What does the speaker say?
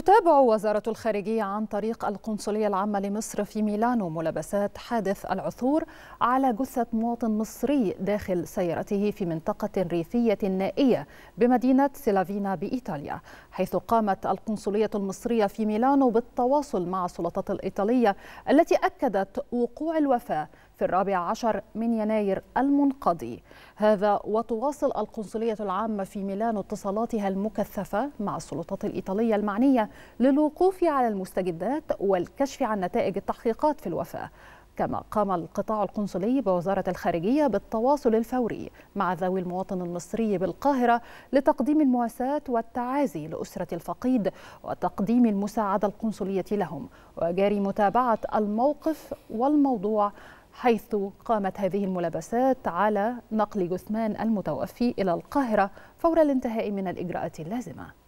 تتابع وزارة الخارجية عن طريق القنصلية العامة لمصر في ميلانو ملابسات حادث العثور على جثة مواطن مصري داخل سيارته في منطقة ريفية نائية بمدينة سيلافينا بإيطاليا حيث قامت القنصلية المصرية في ميلانو بالتواصل مع السلطات الإيطالية التي أكدت وقوع الوفاة في الرابع عشر من يناير المنقضي هذا وتواصل القنصلية العامة في ميلانو اتصالاتها المكثفة مع السلطات الإيطالية المعنية للوقوف على المستجدات والكشف عن نتائج التحقيقات في الوفاة كما قام القطاع القنصلي بوزارة الخارجية بالتواصل الفوري مع ذوي المواطن المصري بالقاهرة لتقديم المواساة والتعازي لأسرة الفقيد وتقديم المساعدة القنصلية لهم وجاري متابعة الموقف والموضوع حيث قامت هذه الملابسات على نقل جثمان المتوفي إلى القاهرة فور الانتهاء من الإجراءات اللازمة